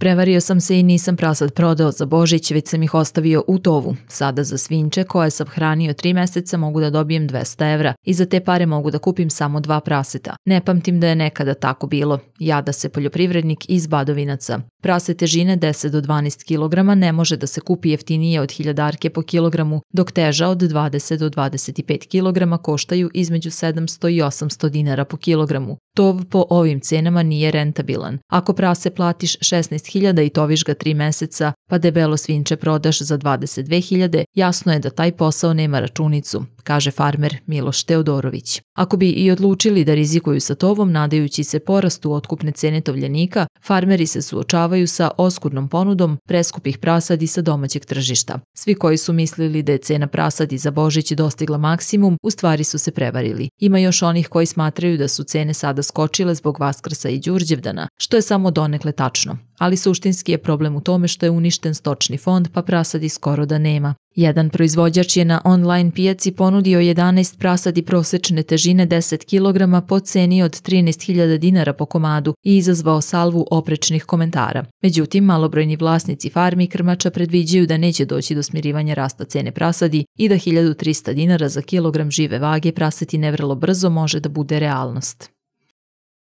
Prevario sam se i nisam prasad prodao za Božić, već sam ih ostavio u tovu. Sada za svinče koje sam hranio tri meseca mogu da dobijem 200 evra i za te pare mogu da kupim samo dva praseta. Ne pamtim da je nekada tako bilo. Ja da se poljoprivrednik iz Badovinaca. Prase težine 10 do 12 kg ne može da se kupi jeftinije od hiljadarke po kilogramu, dok teža od 20 do 25 kg koštaju između 700 i 800 dinara po kilogramu. Tov po ovim cenama nije rentabilan. Ako prase platiš 16 12.000 i toviš ga 3 meseca, pa debelo svinče prodaš za 22.000, jasno je da taj posao nema računicu, kaže farmer Miloš Teodorović. Ako bi i odlučili da rizikuju sa tovom, nadajući se porastu otkupne cene tovljenika, farmeri se suočavaju sa oskurnom ponudom preskupih prasadi sa domaćeg tržišta. Svi koji su mislili da je cena prasadi za Božić dostigla maksimum, u stvari su se prevarili. Ima još onih koji smatraju da su cene sada skočile zbog Vaskrsa i Đurđevdana, što je samo donekle tačno ali suštinski je problem u tome što je uništen stočni fond pa prasadi skoro da nema. Jedan proizvođač je na online pijaci ponudio 11 prasadi prosečne težine 10 kg po ceni od 13.000 dinara po komadu i izazvao salvu oprečnih komentara. Međutim, malobrojni vlasnici farmi i krmača predviđaju da neće doći do smirivanja rasta cene prasadi i da 1300 dinara za kilogram žive vage praseti nevrlo brzo može da bude realnost.